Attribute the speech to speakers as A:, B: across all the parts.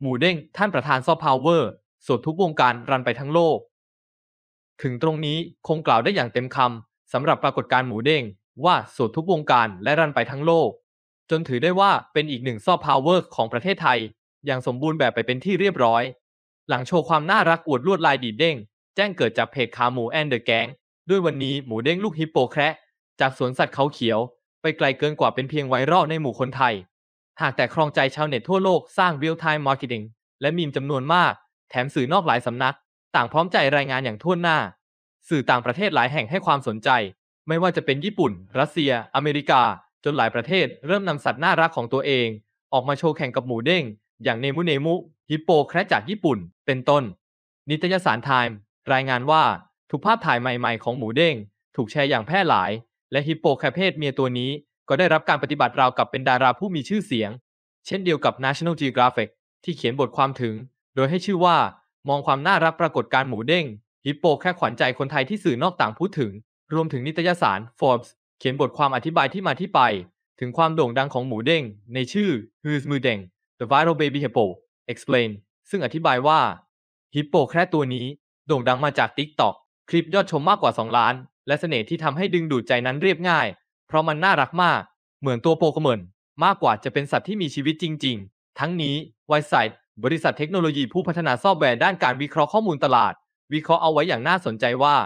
A: หมูเด้งท่านประธานซอฟต์พาวเวอร์ส่วนทุกวงการรันไปทั้งโลก ถึงตรงนี้คงกล่าวได้อย่างเต็มคำสำหรับปรากฏการหมูเด้ง ว่าส่วนทุกวงการและรันไปทั้งโลก จนถือได้ว่าเป็นอีกหนึ่งซอฟต์พาวเวอร์ของประเทศไทยอย่างสมบูรณ์แบบไปเป็นที่เรียบร้อย หลังโชว์ความน่ารักอวดลวดลายดีเด้ง แจ้งเกิดจากเพจขาหมูแอนเดอร์แกงด้วยวันนี้หมูเด้งลูกฮิปโปแคระจากสวนสัตว์เขาเขียว ไปไกลเกินกว่าเป็นเพียงไวรัลในหมู่คนไทยหากแต่ครองใจชาวเน็ตทั่วโลกสร้าง real time marketing และมีมจำนวนมาก แถมสื่อนอกหลายสำนัก ต่างพร้อมใจรายงานอย่างทั่วหน้า สื่อต่างประเทศหลายแห่งให้ความสนใจ ไม่ว่าจะเป็นญี่ปุ่น รัสเซีย อเมริกา จนหลายประเทศเริ่มนำสัตว์น่ารักของตัวเอง ออกมาโชว์แข่งกับหมูเด้ง อย่างเนมุเนมุฮิปโปแครจากญี่ปุ่น เป็นต้น นิตยสารไทม์รายงานว่าทุกภาพถ่ายใหม่ ๆ ของหมูเด้งถูกแชร์อย่างแพร่หลาย และฮิปโปแครเพศเมียตัวนี้ก็ได้รับการปฏิบัติราวกับเป็นดาราผู้มีชื่อเสียง เช่นเดียวกับ National Geographic ที่เขียนบทความถึง โดยให้ชื่อว่า มองความน่ารักปรากฏการหมูเด้งฮิปโปแค่ขวัญใจคนไทยที่สื่อนอกต่างพูดถึงรวมถึงนิตยสาร Forbes เขียนบทความอธิบายที่มาที่ไป ถึงความโด่งดังของหมูเด้งในชื่อ Who's มู d e n g The Viral Baby Hippo Explain ซึ่งอธิบายว่าฮิปโปแค่ตัวนี้โด่งดังมาจาก TikTok คลิปยอดชมมากกว่า 2 ล้าน และเสน่ห์ที่ทำให้ดึงดูดใจนั้นเรียบง่ายเพราะมันน่ารักมาก เหมือนตัวโปเกมอน มากกว่าจะเป็นสัตว์ที่มีชีวิตจริงๆ ทั้งนี้ไวไซต์บริษัทเทคโนโลยีผู้พัฒนาซอฟต์แวร์ด้านการวิเคราะห์ข้อมูลตลาด วิเคราะห์เอาไว้อย่างน่าสนใจว่า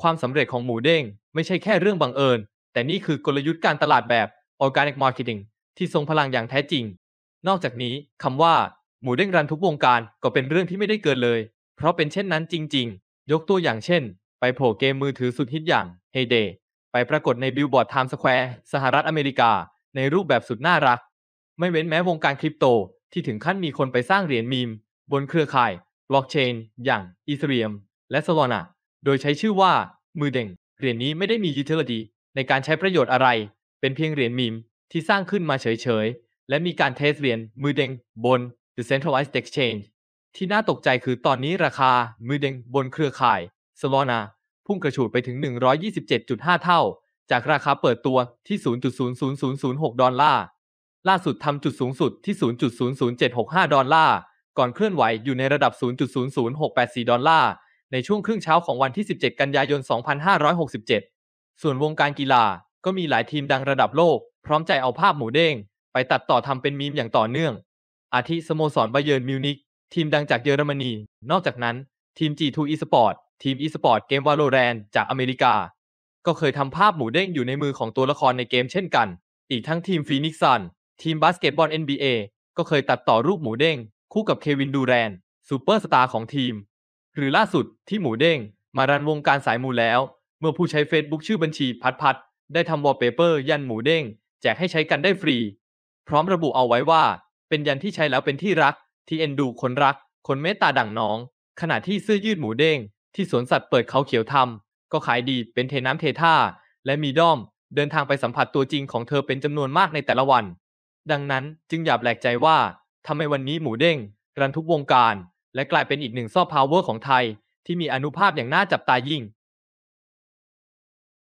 A: ความสำเร็จของหมูเด้งไม่ใช่แค่เรื่องบังเอิญ แต่นี่คือกลยุทธ์การตลาดแบบ organic marketing ที่ทรงพลังอย่างแท้จริง นอกจากนี้คำว่า หมูเด้งรันทุกวงการก็เป็นเรื่องที่ไม่ได้เกิดเลย เพราะเป็นเช่นนั้นจริง ๆ ยกตัวอย่างเช่น ไปโผล่เกมมือถือสุดฮิตอย่าง Hey Day ไปปรากฏในบิลบอร์ดไทม์สแควร์สหรัฐอเมริกา ในรูปแบบสุดน่ารัก ไม่เว้นแม้วงการคริปโตที่ถึงขั้นมีคนไปสร้างเหรียญมีม บนเครือข่ายบล็อกเชนอย่างอีเธเรียม และโซลาร์โดยใช้ชื่อว่า มือเด่งเหรียญนี้ไม่ได้มียูทิลิตี้ในการใช้ประโยชน์อะไร เป็นเพียงเหรียญมีมที่สร้างขึ้นมาเฉย ๆ และมีการเทสเหรียญมือเด่งบน h e c e n t r a l i z e d Exchange ที่น่าตกใจคือตอนนี้ราคา มือเด่งบนเครือข่าย s o ล a n a พุ่งกระฉูดไปถึง 127.5 เท่า จากราคาเปิดตัวที่ 0.00006 ดอลลาร์ ล่าสุดทำจุดสูงสุดที่ 0.00765 ดอลลาร์ ก่อนเคลื่อนไหวอยู่ในระดับ 0.00684 ดอลลาร์ ในช่วงครึ่งเช้าของวันที่ 17 กันยายน 2567 ส่วนวงการกีฬาก็มีหลายทีมดังระดับโลก พร้อมใจเอาภาพหมูเด้ง ไปตัดต่อทำเป็นมีมอย่างต่อเนื่องอาทิสโมสรบาเยิร์นมิวนิกทีมดังจากเยอรมนี นอกจากนั้น ทีม G2 e s p o r t ทีมอีสปอร์ตเกมวาโลแรนจากอเมริกา ก็เคยทำภาพหมูเด้งอยู่ในมือของตัวละครในเกมเช่นกัน อีกทั้งทีมฟีนิกซ์ซันทีมบาสเกตบอล NBA ก็เคยตัดต่อรูปหมูเด้ง คู่กับเควินดูแรนซูเปอร์สตาร์ของทีม หรือล่าสุดที่หมูเด้ง มารันวงการสายมูแล้ว เมื่อผู้ใช้ Facebook ชื่อบัญชีพัดพัด ได้ทำวอลเปเปอร์ยันหมูเด้งแจกให้ใช้กันได้ฟรี พร้อมระบุเอาไว้ว่า เป็นยันที่ใช้แล้วเป็นที่รัก ที่เอ็นดูคนรัก คนเมตตาดั่งน้อง ขณะที่เสื้อยืดหมูเด้งที่สวนสัตว์เปิดเขาเขียวทำก็ขายดีเป็นเทน้ำเทท่าและมีด้อมเดินทางไปสัมผัสตัวจริงของเธอเป็นจำนวนมากในแต่ละวัน ดังนั้นจึงอย่าแปลกใจว่าทำไมวันนี้หมูเด้งรันทุกวงการ และกลายเป็นอีกหนึ่งซอฟต์พาวเวอร์ของไทย ที่มีอนุภาพอย่างน่าจับตายิ่ง